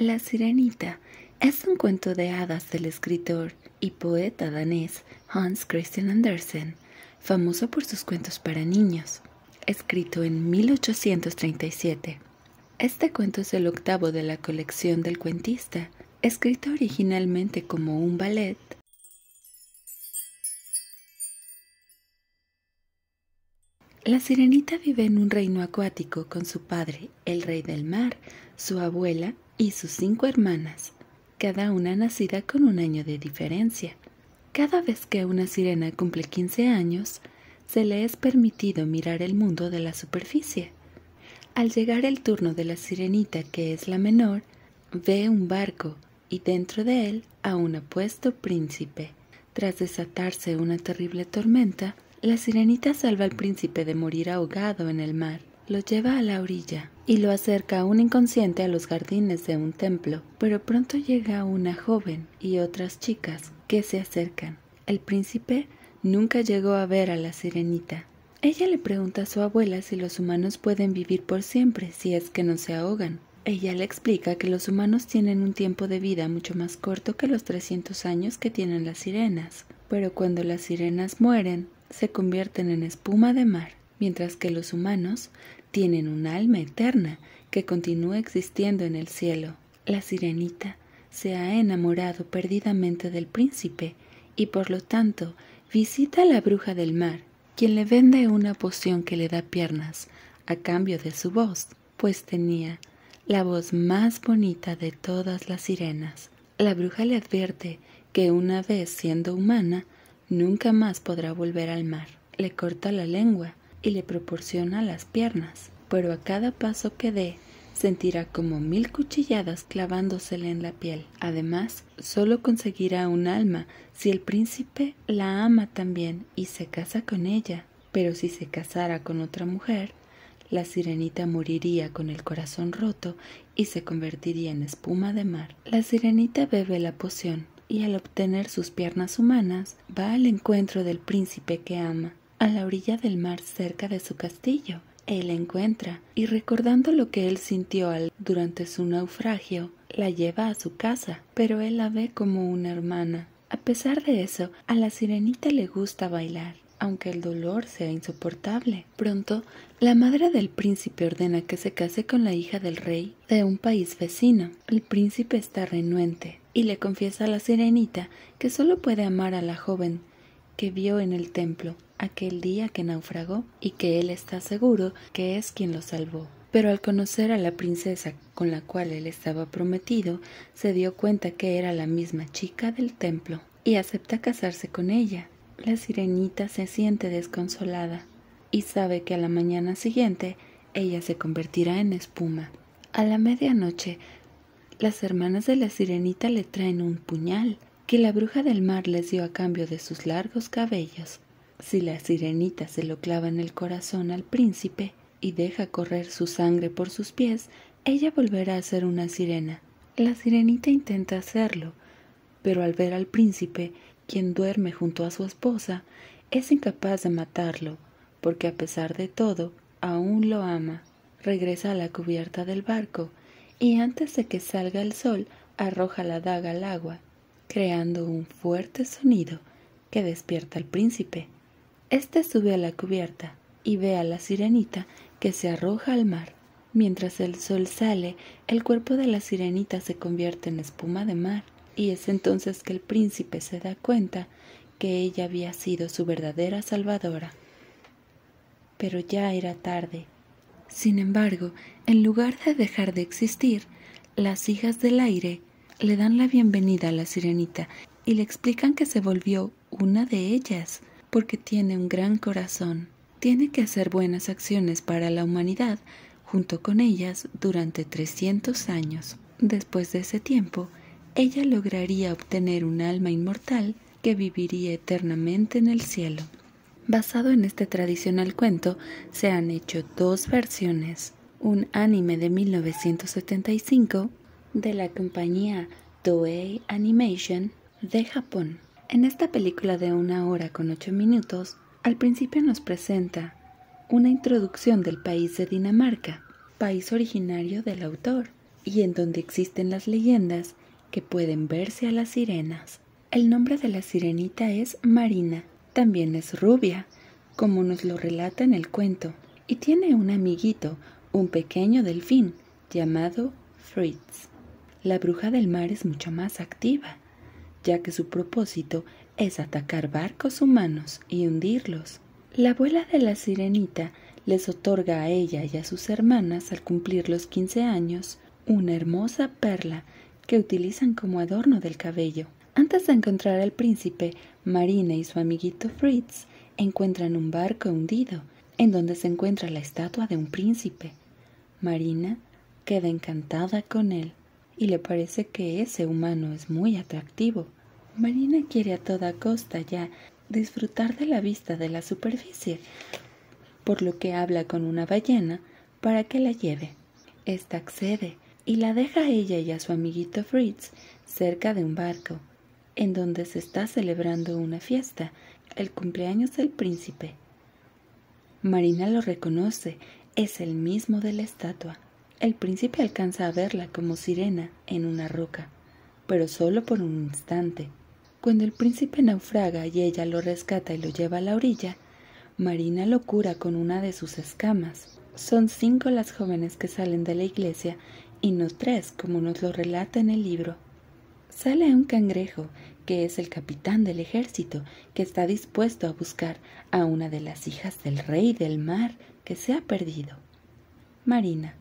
La Sirenita es un cuento de hadas del escritor y poeta danés Hans Christian Andersen, famoso por sus cuentos para niños, escrito en 1837. Este cuento es el octavo de la colección del cuentista, escrito originalmente como un ballet La sirenita vive en un reino acuático con su padre, el rey del mar, su abuela y sus cinco hermanas, cada una nacida con un año de diferencia. Cada vez que una sirena cumple 15 años, se le es permitido mirar el mundo de la superficie. Al llegar el turno de la sirenita, que es la menor, ve un barco y dentro de él a un apuesto príncipe. Tras desatarse una terrible tormenta, la sirenita salva al príncipe de morir ahogado en el mar, lo lleva a la orilla y lo acerca aún inconsciente a los jardines de un templo, pero pronto llega una joven y otras chicas que se acercan. El príncipe nunca llegó a ver a la sirenita. Ella le pregunta a su abuela si los humanos pueden vivir por siempre si es que no se ahogan. Ella le explica que los humanos tienen un tiempo de vida mucho más corto que los 300 años que tienen las sirenas, pero cuando las sirenas mueren, se convierten en espuma de mar, mientras que los humanos tienen un alma eterna que continúa existiendo en el cielo. La sirenita se ha enamorado perdidamente del príncipe y por lo tanto visita a la bruja del mar, quien le vende una poción que le da piernas a cambio de su voz, pues tenía la voz más bonita de todas las sirenas. La bruja le advierte que una vez siendo humana Nunca más podrá volver al mar. Le corta la lengua y le proporciona las piernas, pero a cada paso que dé sentirá como mil cuchilladas clavándosele en la piel. Además, solo conseguirá un alma si el príncipe la ama también y se casa con ella. Pero si se casara con otra mujer, la sirenita moriría con el corazón roto y se convertiría en espuma de mar. La sirenita bebe la poción y al obtener sus piernas humanas va al encuentro del príncipe que ama, a la orilla del mar cerca de su castillo. Él encuentra y recordando lo que él sintió al durante su naufragio, la lleva a su casa, pero él la ve como una hermana. A pesar de eso, a la sirenita le gusta bailar aunque el dolor sea insoportable. Pronto, la madre del príncipe ordena que se case con la hija del rey de un país vecino. El príncipe está renuente, y le confiesa a la sirenita que solo puede amar a la joven que vio en el templo aquel día que naufragó y que él está seguro que es quien lo salvó. Pero al conocer a la princesa con la cual él estaba prometido, se dio cuenta que era la misma chica del templo y acepta casarse con ella. La sirenita se siente desconsolada y sabe que a la mañana siguiente ella se convertirá en espuma. A la medianoche las hermanas de la sirenita le traen un puñal que la bruja del mar les dio a cambio de sus largos cabellos. Si la sirenita se lo clava en el corazón al príncipe y deja correr su sangre por sus pies, ella volverá a ser una sirena. La sirenita intenta hacerlo, pero al ver al príncipe, quien duerme junto a su esposa, es incapaz de matarlo, porque a pesar de todo, aún lo ama. Regresa a la cubierta del barco y antes de que salga el sol arroja la daga al agua, creando un fuerte sonido que despierta al príncipe. Este sube a la cubierta y ve a la sirenita que se arroja al mar. Mientras el sol sale, el cuerpo de la sirenita se convierte en espuma de mar, y es entonces que el príncipe se da cuenta que ella había sido su verdadera salvadora. Pero ya era tarde, sin embargo, en lugar de dejar de existir, las hijas del aire le dan la bienvenida a la sirenita y le explican que se volvió una de ellas porque tiene un gran corazón. Tiene que hacer buenas acciones para la humanidad junto con ellas durante 300 años. Después de ese tiempo, ella lograría obtener un alma inmortal que viviría eternamente en el cielo. Basado en este tradicional cuento, se han hecho dos versiones, un anime de 1975 de la compañía Toei Animation de Japón. En esta película de una hora con ocho minutos, al principio nos presenta una introducción del país de Dinamarca, país originario del autor, y en donde existen las leyendas que pueden verse a las sirenas. El nombre de la sirenita es Marina, también es rubia, como nos lo relata en el cuento, y tiene un amiguito, un pequeño delfín, llamado Fritz. La bruja del mar es mucho más activa, ya que su propósito es atacar barcos humanos y hundirlos. La abuela de la sirenita les otorga a ella y a sus hermanas, al cumplir los 15 años, una hermosa perla que utilizan como adorno del cabello. Antes de encontrar al príncipe, Marina y su amiguito Fritz encuentran un barco hundido en donde se encuentra la estatua de un príncipe. Marina queda encantada con él y le parece que ese humano es muy atractivo. Marina quiere a toda costa ya disfrutar de la vista de la superficie, por lo que habla con una ballena para que la lleve. Esta accede y la deja a ella y a su amiguito Fritz cerca de un barco en donde se está celebrando una fiesta, el cumpleaños del príncipe. Marina lo reconoce, es el mismo de la estatua. El príncipe alcanza a verla como sirena en una roca, pero solo por un instante. Cuando el príncipe naufraga y ella lo rescata y lo lleva a la orilla, Marina lo cura con una de sus escamas. Son cinco las jóvenes que salen de la iglesia y no tres como nos lo relata en el libro. Sale un cangrejo, que es el capitán del ejército, que está dispuesto a buscar a una de las hijas del rey del mar que se ha perdido. Marina.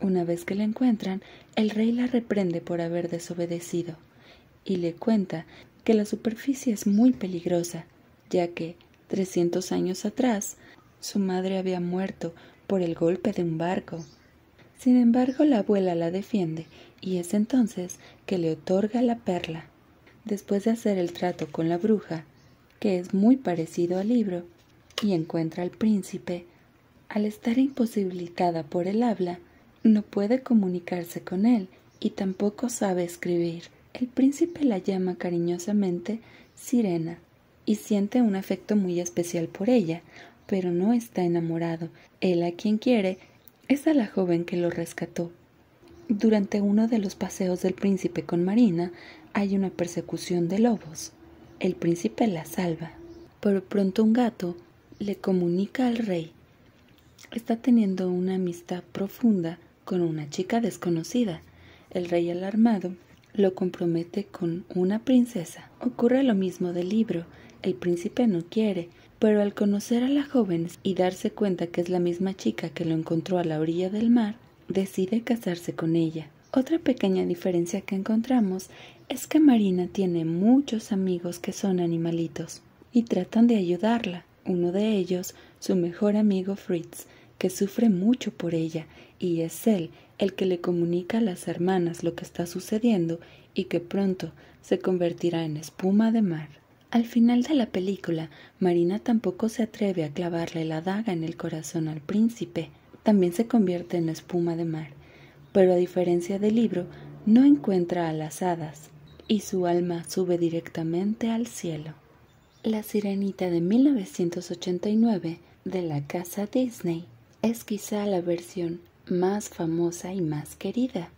Una vez que la encuentran, el rey la reprende por haber desobedecido y le cuenta que la superficie es muy peligrosa, ya que, 300 años atrás, su madre había muerto por el golpe de un barco. Sin embargo, la abuela la defiende y es entonces que le otorga la perla. Después de hacer el trato con la bruja, que es muy parecido al libro, y encuentra al príncipe, al estar imposibilitada por el habla, no puede comunicarse con él y tampoco sabe escribir. El príncipe la llama cariñosamente Sirena y siente un afecto muy especial por ella, pero no está enamorado. Él a quien quiere es a la joven que lo rescató. Durante uno de los paseos del príncipe con Marina hay una persecución de lobos. El príncipe la salva, pero pronto un gato le comunica al rey. Está teniendo una amistad profunda con una chica desconocida. El rey alarmado lo compromete con una princesa. Ocurre lo mismo del libro. El príncipe no quiere, pero al conocer a la joven y darse cuenta que es la misma chica que lo encontró a la orilla del mar, decide casarse con ella. Otra pequeña diferencia que encontramos es que Marina tiene muchos amigos que son animalitos y tratan de ayudarla. Uno de ellos, su mejor amigo Fritz, que sufre mucho por ella, y es él el que le comunica a las hermanas lo que está sucediendo y que pronto se convertirá en espuma de mar. Al final de la película, Marina tampoco se atreve a clavarle la daga en el corazón al príncipe, también se convierte en espuma de mar, pero a diferencia del libro, no encuentra a las hadas y su alma sube directamente al cielo. La sirenita de 1989 de la casa Disney es quizá la versión más famosa y más querida.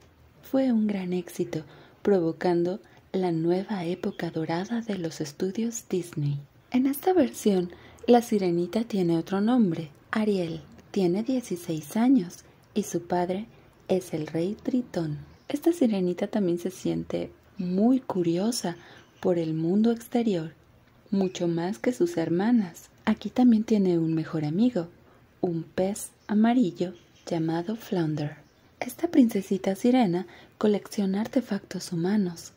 Fue un gran éxito, provocando la nueva época dorada de los estudios Disney. En esta versión, la sirenita tiene otro nombre, Ariel, tiene 16 años y su padre es el rey Tritón. Esta sirenita también se siente muy curiosa por el mundo exterior, mucho más que sus hermanas. Aquí también tiene un mejor amigo, un pez amarillo llamado Flounder. Esta princesita sirena colecciona artefactos humanos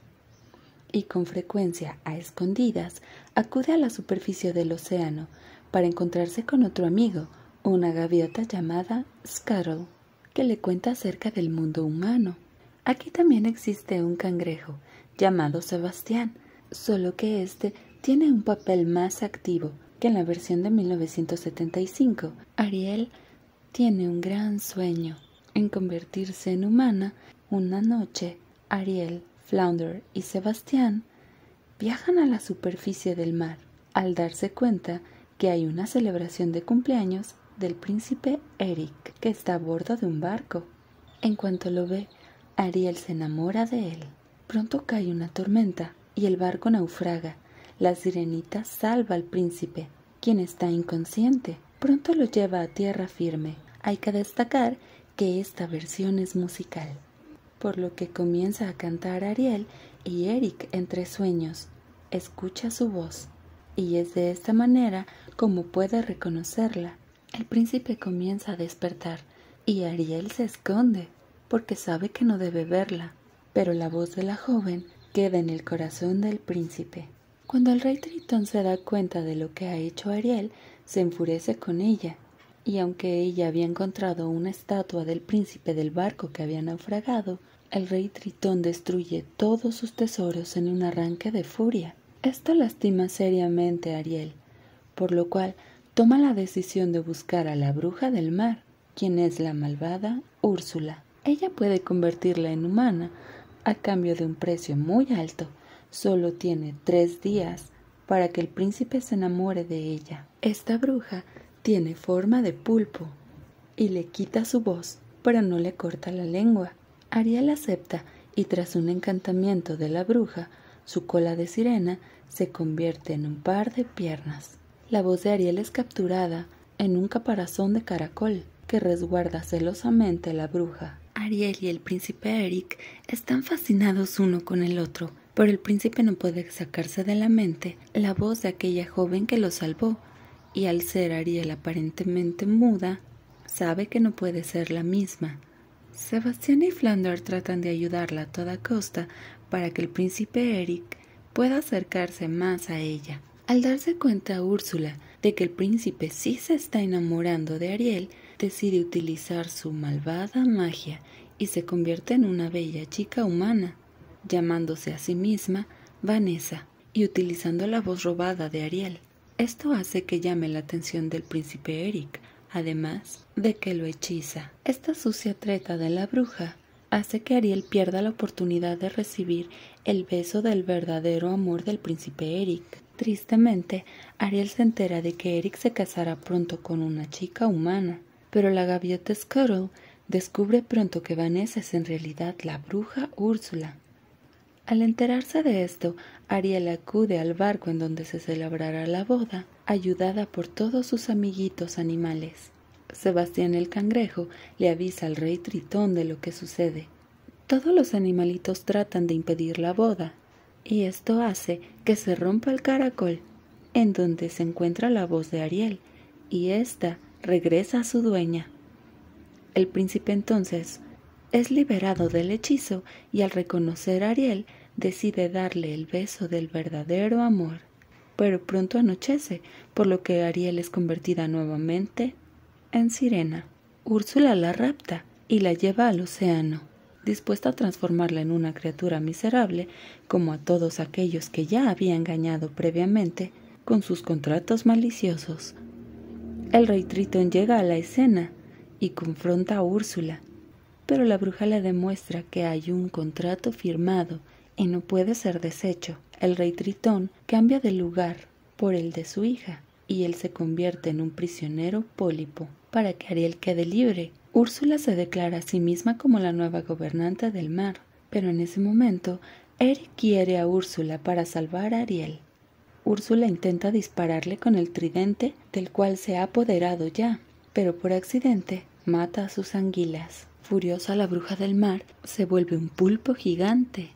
y con frecuencia a escondidas acude a la superficie del océano para encontrarse con otro amigo, una gaviota llamada Scuttle, que le cuenta acerca del mundo humano. Aquí también existe un cangrejo llamado Sebastián, solo que este tiene un papel más activo que en la versión de 1975. Ariel tiene un gran sueño en convertirse en humana. Una noche, Ariel, Flounder y Sebastián viajan a la superficie del mar. Al darse cuenta que hay una celebración de cumpleaños, del príncipe Eric, que está a bordo de un barco. En cuanto lo ve, Ariel se enamora de él. Pronto cae una tormenta y el barco naufraga. La sirenita salva al príncipe, quien está inconsciente. Pronto lo lleva a tierra firme. Hay que destacar que esta versión es musical, por lo que comienza a cantar Ariel y Eric entre sueños. Escucha su voz, y es de esta manera como puede reconocerla. El príncipe comienza a despertar y Ariel se esconde porque sabe que no debe verla, pero la voz de la joven queda en el corazón del príncipe. Cuando el rey Tritón se da cuenta de lo que ha hecho Ariel, se enfurece con ella, y aunque ella había encontrado una estatua del príncipe del barco que había naufragado, el rey Tritón destruye todos sus tesoros en un arranque de furia. Esto lastima seriamente a Ariel, por lo cual toma la decisión de buscar a la bruja del mar, quien es la malvada Úrsula. Ella puede convertirla en humana a cambio de un precio muy alto. Solo tiene tres días para que el príncipe se enamore de ella. Esta bruja tiene forma de pulpo y le quita su voz, pero no le corta la lengua. Ariel acepta y tras un encantamiento de la bruja, su cola de sirena se convierte en un par de piernas la voz de Ariel es capturada en un caparazón de caracol que resguarda celosamente la bruja. Ariel y el príncipe Eric están fascinados uno con el otro, pero el príncipe no puede sacarse de la mente la voz de aquella joven que lo salvó, y al ser Ariel aparentemente muda, sabe que no puede ser la misma. Sebastián y Flander tratan de ayudarla a toda costa para que el príncipe Eric pueda acercarse más a ella. Al darse cuenta Úrsula de que el príncipe sí se está enamorando de Ariel, decide utilizar su malvada magia y se convierte en una bella chica humana, llamándose a sí misma Vanessa y utilizando la voz robada de Ariel. Esto hace que llame la atención del príncipe Eric, además de que lo hechiza. Esta sucia treta de la bruja hace que Ariel pierda la oportunidad de recibir el beso del verdadero amor del príncipe Eric. Tristemente, Ariel se entera de que Eric se casará pronto con una chica humana, pero la gaviota Scuttle descubre pronto que Vanessa es en realidad la bruja Úrsula. Al enterarse de esto, Ariel acude al barco en donde se celebrará la boda, ayudada por todos sus amiguitos animales. Sebastián el cangrejo le avisa al rey Tritón de lo que sucede. Todos los animalitos tratan de impedir la boda, y esto hace que se rompa el caracol en donde se encuentra la voz de Ariel y ésta regresa a su dueña. El príncipe entonces es liberado del hechizo y al reconocer a Ariel decide darle el beso del verdadero amor. Pero pronto anochece, por lo que Ariel es convertida nuevamente en sirena. Úrsula la rapta y la lleva al océano dispuesta a transformarla en una criatura miserable, como a todos aquellos que ya había engañado previamente con sus contratos maliciosos. El rey Tritón llega a la escena y confronta a Úrsula, pero la bruja le demuestra que hay un contrato firmado y no puede ser deshecho. El rey Tritón cambia de lugar por el de su hija y él se convierte en un prisionero pólipo para que Ariel quede libre Úrsula se declara a sí misma como la nueva gobernante del mar, pero en ese momento Eric quiere a Úrsula para salvar a Ariel. Úrsula intenta dispararle con el tridente del cual se ha apoderado ya, pero por accidente mata a sus anguilas. Furiosa la bruja del mar se vuelve un pulpo gigante,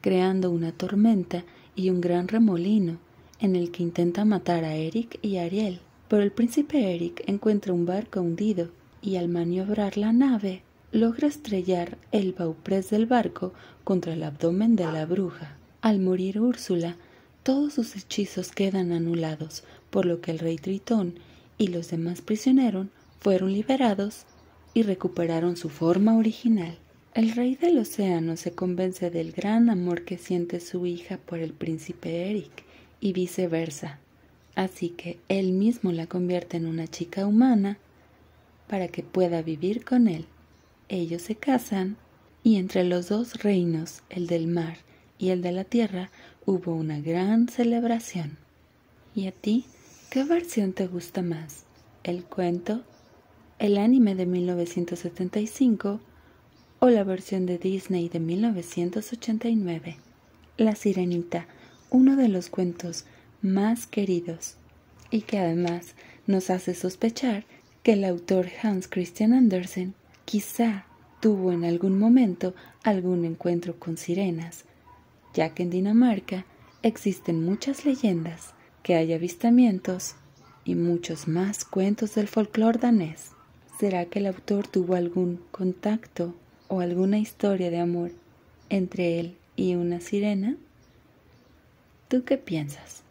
creando una tormenta y un gran remolino en el que intenta matar a Eric y Ariel. Pero el príncipe Eric encuentra un barco hundido y al maniobrar la nave logra estrellar el bauprés del barco contra el abdomen de la bruja. Al morir Úrsula, todos sus hechizos quedan anulados, por lo que el rey Tritón y los demás prisioneros fueron liberados y recuperaron su forma original. El rey del océano se convence del gran amor que siente su hija por el príncipe Eric y viceversa, así que él mismo la convierte en una chica humana para que pueda vivir con él. Ellos se casan y entre los dos reinos, el del mar y el de la tierra, hubo una gran celebración. ¿Y a ti qué versión te gusta más? ¿El cuento? ¿El anime de 1975? ¿O la versión de Disney de 1989? La Sirenita, uno de los cuentos más queridos y que además nos hace sospechar que el autor Hans Christian Andersen quizá tuvo en algún momento algún encuentro con sirenas, ya que en Dinamarca existen muchas leyendas que hay avistamientos y muchos más cuentos del folclore danés. ¿Será que el autor tuvo algún contacto o alguna historia de amor entre él y una sirena? ¿Tú qué piensas?